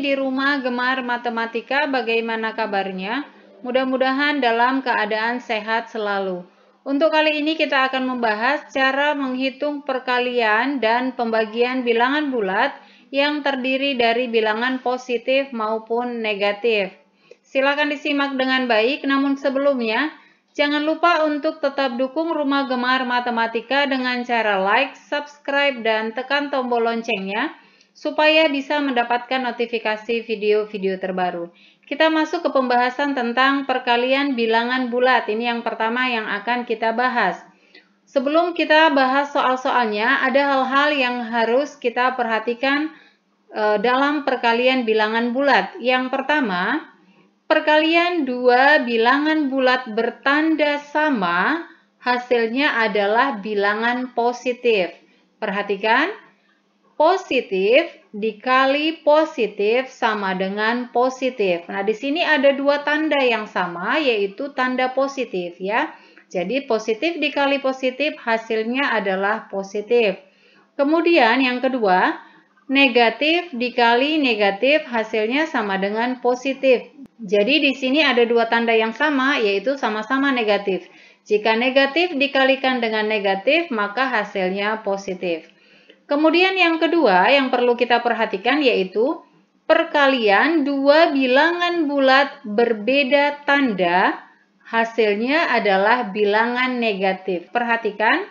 di rumah gemar matematika bagaimana kabarnya? Mudah-mudahan dalam keadaan sehat selalu. Untuk kali ini kita akan membahas cara menghitung perkalian dan pembagian bilangan bulat yang terdiri dari bilangan positif maupun negatif. Silakan disimak dengan baik, namun sebelumnya Jangan lupa untuk tetap dukung Rumah Gemar Matematika dengan cara like, subscribe, dan tekan tombol loncengnya supaya bisa mendapatkan notifikasi video-video terbaru. Kita masuk ke pembahasan tentang perkalian bilangan bulat. Ini yang pertama yang akan kita bahas. Sebelum kita bahas soal-soalnya, ada hal-hal yang harus kita perhatikan e, dalam perkalian bilangan bulat. Yang pertama, perkalian dua bilangan bulat bertanda sama, hasilnya adalah bilangan positif. Perhatikan, positif dikali positif sama dengan positif. Nah, di sini ada dua tanda yang sama, yaitu tanda positif ya. Jadi, positif dikali positif hasilnya adalah positif. Kemudian yang kedua, negatif dikali negatif hasilnya sama dengan positif. Jadi, di sini ada dua tanda yang sama, yaitu sama-sama negatif. Jika negatif dikalikan dengan negatif, maka hasilnya positif. Kemudian yang kedua yang perlu kita perhatikan yaitu perkalian dua bilangan bulat berbeda tanda hasilnya adalah bilangan negatif. Perhatikan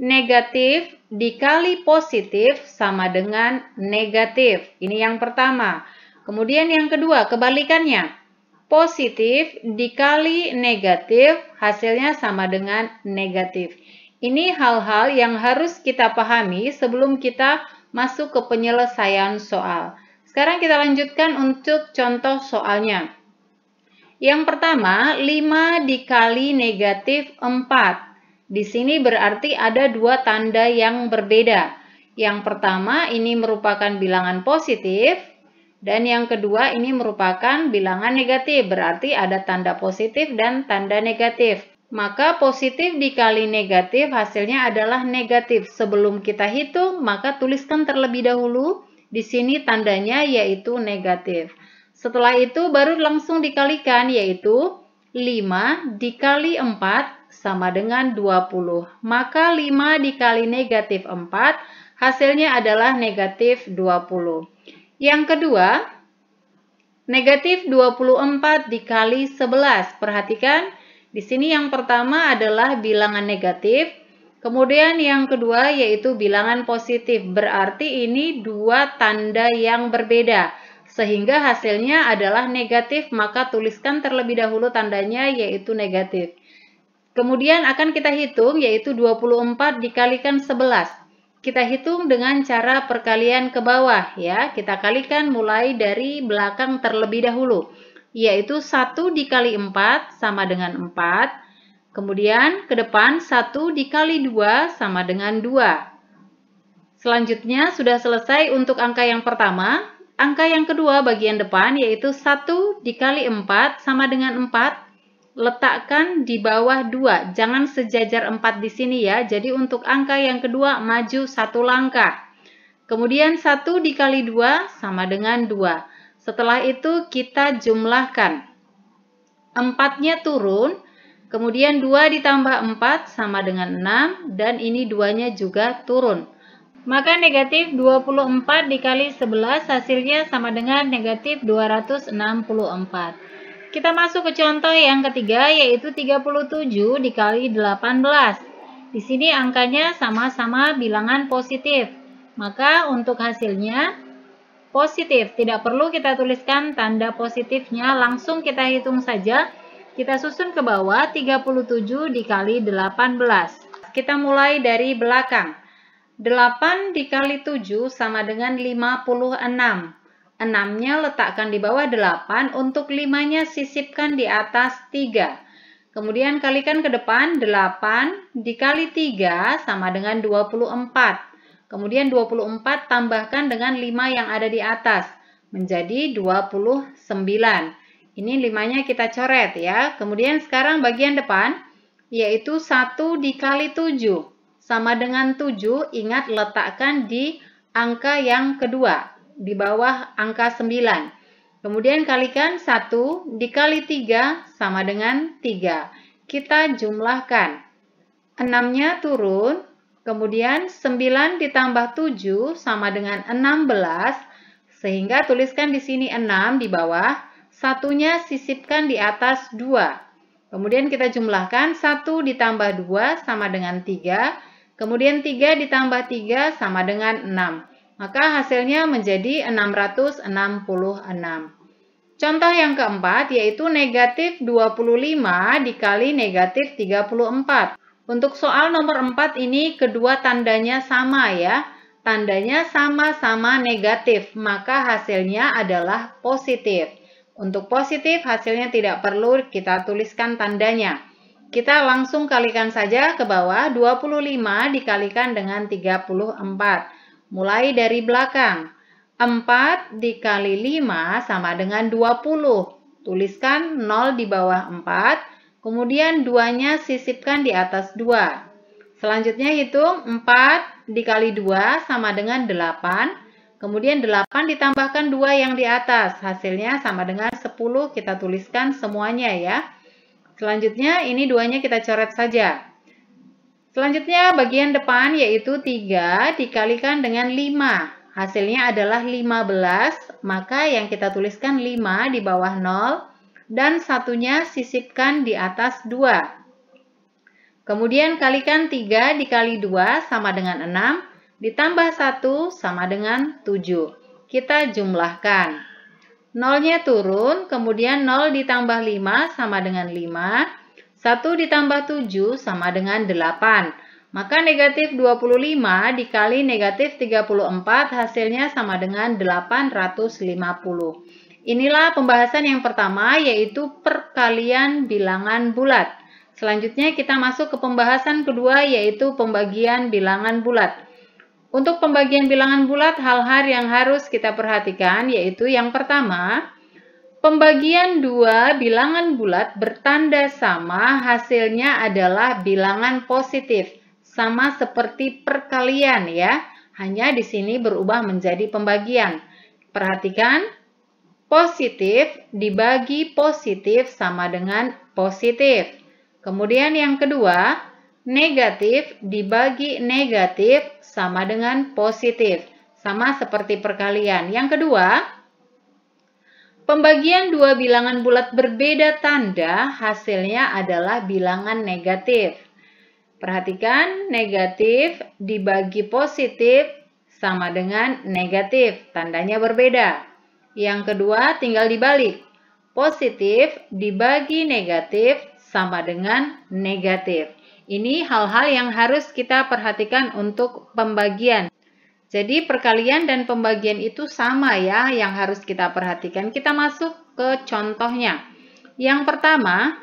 negatif dikali positif sama dengan negatif. Ini yang pertama. Kemudian yang kedua kebalikannya. Positif dikali negatif hasilnya sama dengan negatif. Ini hal-hal yang harus kita pahami sebelum kita masuk ke penyelesaian soal. Sekarang kita lanjutkan untuk contoh soalnya. Yang pertama, 5 dikali negatif 4. Di sini berarti ada dua tanda yang berbeda. Yang pertama, ini merupakan bilangan positif. Dan yang kedua, ini merupakan bilangan negatif. Berarti ada tanda positif dan tanda negatif. Maka positif dikali negatif hasilnya adalah negatif. Sebelum kita hitung, maka tuliskan terlebih dahulu di sini tandanya yaitu negatif. Setelah itu baru langsung dikalikan yaitu 5 dikali 4 sama dengan 20. Maka 5 dikali negatif 4 hasilnya adalah negatif 20. Yang kedua, negatif 24 dikali 11. Perhatikan, di sini yang pertama adalah bilangan negatif, kemudian yang kedua yaitu bilangan positif. Berarti ini dua tanda yang berbeda, sehingga hasilnya adalah negatif, maka tuliskan terlebih dahulu tandanya yaitu negatif. Kemudian akan kita hitung yaitu 24 dikalikan 11 kita hitung dengan cara perkalian ke bawah ya. Kita kalikan mulai dari belakang terlebih dahulu yaitu 1 dikali 4 sama dengan 4. Kemudian ke depan 1 dikali 2 sama dengan 2. Selanjutnya sudah selesai untuk angka yang pertama. Angka yang kedua bagian depan yaitu 1 dikali 4 sama dengan 4. Letakkan di bawah 2, jangan sejajar 4 di sini ya. Jadi untuk angka yang kedua maju satu langkah. Kemudian 1 dikali 2 sama dengan 2. Setelah itu kita jumlahkan. Empatnya turun, kemudian 2 ditambah 4 sama dengan 6, dan ini duanya juga turun. Maka negatif 24 dikali 11 hasilnya sama dengan negatif 264. Kita masuk ke contoh yang ketiga yaitu 37 dikali 18. Di sini angkanya sama-sama bilangan positif. Maka untuk hasilnya positif. Tidak perlu kita tuliskan tanda positifnya, langsung kita hitung saja. Kita susun ke bawah 37 dikali 18. Kita mulai dari belakang. 8 dikali 7 sama dengan 56. 6-nya letakkan di bawah 8, untuk 5-nya sisipkan di atas 3. Kemudian kalikan ke depan 8 dikali 3 sama dengan 24. Kemudian 24 tambahkan dengan 5 yang ada di atas menjadi 29. Ini 5-nya kita coret ya. Kemudian sekarang bagian depan yaitu 1 dikali 7 sama dengan 7, ingat letakkan di angka yang kedua, di bawah angka 9. Kemudian kalikan 1 dikali 3 sama dengan 3. Kita jumlahkan. 6-nya turun, Kemudian 9 ditambah 7 sama dengan 16, sehingga tuliskan di sini 6 di bawah, satunya sisipkan di atas 2. Kemudian kita jumlahkan 1 ditambah 2 sama dengan 3, kemudian 3 ditambah 3 sama dengan 6. Maka hasilnya menjadi 666. Contoh yang keempat yaitu negatif 25 dikali negatif 34. Untuk soal nomor 4 ini kedua tandanya sama ya. Tandanya sama-sama negatif, maka hasilnya adalah positif. Untuk positif hasilnya tidak perlu kita tuliskan tandanya. Kita langsung kalikan saja ke bawah 25 dikalikan dengan 34. Mulai dari belakang. 4 dikali 5 sama dengan 20. Tuliskan 0 di bawah 4, Kemudian duanya sisipkan di atas 2. Selanjutnya hitung 4 dikali 2 sama dengan 8. Kemudian 8 ditambahkan 2 yang di atas. Hasilnya sama dengan 10. Kita tuliskan semuanya ya. Selanjutnya ini duanya kita coret saja. Selanjutnya bagian depan yaitu 3 dikalikan dengan 5. Hasilnya adalah 15, maka yang kita tuliskan 5 di bawah 0 dan satunya sisipkan di atas 2. Kemudian kalikan 3 dikali 2 sama dengan 6, ditambah 1 sama dengan 7. Kita jumlahkan. Nolnya turun, kemudian 0 ditambah 5 sama dengan 5, 1 ditambah 7 sama dengan 8. Maka negatif 25 dikali negatif 34 hasilnya sama dengan 850. Inilah pembahasan yang pertama yaitu perkalian bilangan bulat. Selanjutnya kita masuk ke pembahasan kedua yaitu pembagian bilangan bulat. Untuk pembagian bilangan bulat hal-hal yang harus kita perhatikan yaitu yang pertama, pembagian dua bilangan bulat bertanda sama hasilnya adalah bilangan positif, sama seperti perkalian ya, hanya di sini berubah menjadi pembagian. Perhatikan, Positif dibagi positif sama dengan positif. Kemudian yang kedua, negatif dibagi negatif sama dengan positif. Sama seperti perkalian. Yang kedua, Pembagian dua bilangan bulat berbeda tanda hasilnya adalah bilangan negatif. Perhatikan negatif dibagi positif sama dengan negatif, tandanya berbeda. Yang kedua, tinggal dibalik. Positif dibagi negatif sama dengan negatif. Ini hal-hal yang harus kita perhatikan untuk pembagian. Jadi perkalian dan pembagian itu sama ya yang harus kita perhatikan. Kita masuk ke contohnya. Yang pertama,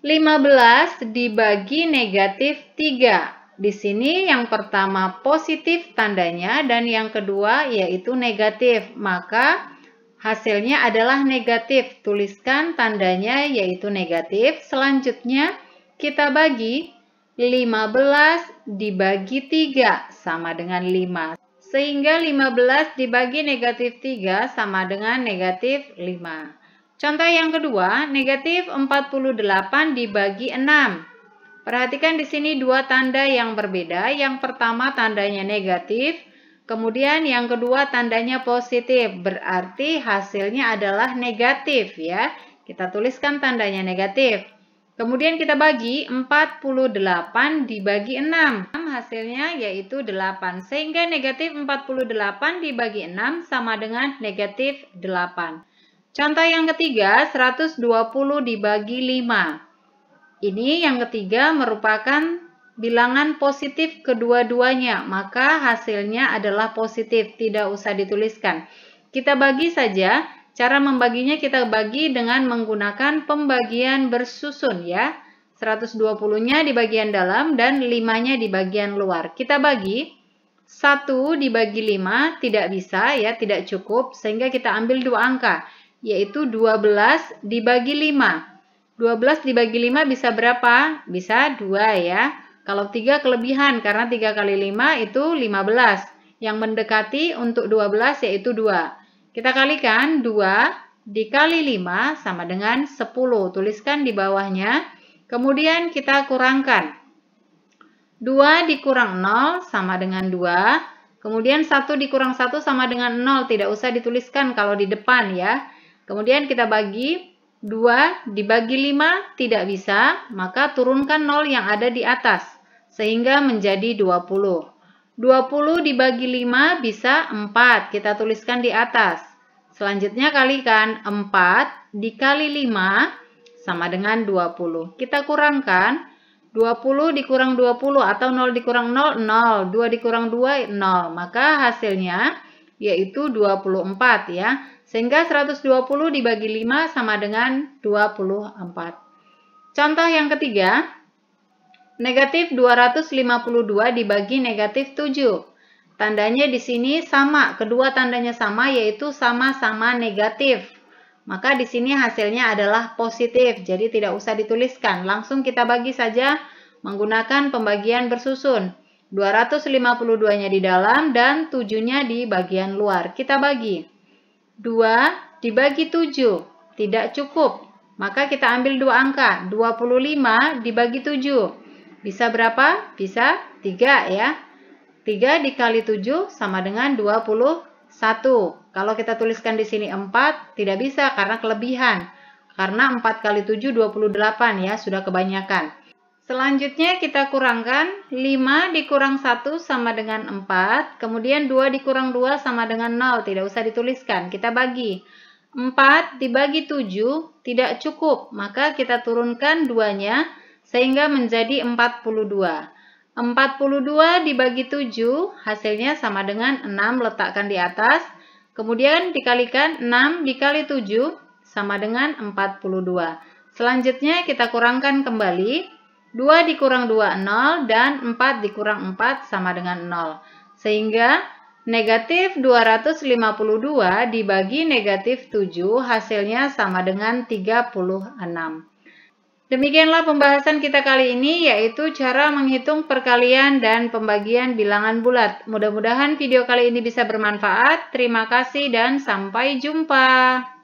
15 dibagi negatif 3. Di sini yang pertama positif tandanya dan yang kedua yaitu negatif. Maka Hasilnya adalah negatif. Tuliskan tandanya yaitu negatif. Selanjutnya kita bagi 15 dibagi 3 sama dengan 5. Sehingga 15 dibagi negatif 3 sama dengan negatif 5. Contoh yang kedua, negatif 48 dibagi 6. Perhatikan di sini dua tanda yang berbeda. Yang pertama tandanya negatif, Kemudian yang kedua tandanya positif, berarti hasilnya adalah negatif ya. Kita tuliskan tandanya negatif. Kemudian kita bagi 48 dibagi 6. Hasilnya yaitu 8. Sehingga negatif 48 dibagi 6 sama dengan negatif 8. Contoh yang ketiga, 120 dibagi 5. Ini yang ketiga merupakan bilangan positif kedua-duanya, maka hasilnya adalah positif, tidak usah dituliskan. Kita bagi saja, cara membaginya kita bagi dengan menggunakan pembagian bersusun ya. 120-nya di bagian dalam dan 5-nya di bagian luar. Kita bagi 1 dibagi 5 tidak bisa ya, tidak cukup sehingga kita ambil dua angka yaitu 12 dibagi 5. 12 dibagi 5 bisa berapa? Bisa 2 ya. Kalau 3 kelebihan karena 3 kali 5 itu 15. Yang mendekati untuk 12 yaitu 2. Kita kalikan 2 dikali 5 sama dengan 10. Tuliskan di bawahnya. Kemudian kita kurangkan. 2 dikurang 0 sama dengan 2. Kemudian 1 dikurang 1 sama dengan 0. Tidak usah dituliskan kalau di depan ya. Kemudian kita bagi 2 dibagi 5 tidak bisa, maka turunkan 0 yang ada di atas, sehingga menjadi 20. 20 dibagi 5 bisa 4, kita tuliskan di atas. Selanjutnya kalikan 4 dikali 5 sama dengan 20. Kita kurangkan 20 dikurang 20 atau 0 dikurang 0, 0. 2 dikurang 2, 0. Maka hasilnya yaitu 24 ya. Sehingga 120 dibagi 5 sama dengan 24. Contoh yang ketiga, negatif 252 dibagi negatif 7. Tandanya di sini sama, kedua tandanya sama yaitu sama-sama negatif. Maka di sini hasilnya adalah positif, jadi tidak usah dituliskan. Langsung kita bagi saja menggunakan pembagian bersusun. 252-nya di dalam dan 7-nya di bagian luar. Kita bagi. 2 dibagi 7 tidak cukup. Maka kita ambil dua angka, 25 dibagi 7. Bisa berapa? Bisa 3 ya. 3 dikali 7 sama dengan 21. Kalau kita tuliskan di sini 4, tidak bisa karena kelebihan. Karena 4 kali 7, 28 ya, sudah kebanyakan. Selanjutnya kita kurangkan 5 dikurang 1 sama dengan 4, kemudian 2 dikurang 2 sama dengan 0, tidak usah dituliskan, kita bagi. 4 dibagi 7 tidak cukup, maka kita turunkan 2-nya sehingga menjadi 42. 42 dibagi 7 hasilnya sama dengan 6 letakkan di atas, kemudian dikalikan 6 dikali 7 sama dengan 42. Selanjutnya kita kurangkan kembali 2 dikurang 2, 0. Dan 4 dikurang 4 sama dengan 0. Sehingga negatif 252 dibagi negatif 7 hasilnya sama dengan 36. Demikianlah pembahasan kita kali ini yaitu cara menghitung perkalian dan pembagian bilangan bulat. Mudah-mudahan video kali ini bisa bermanfaat. Terima kasih dan sampai jumpa.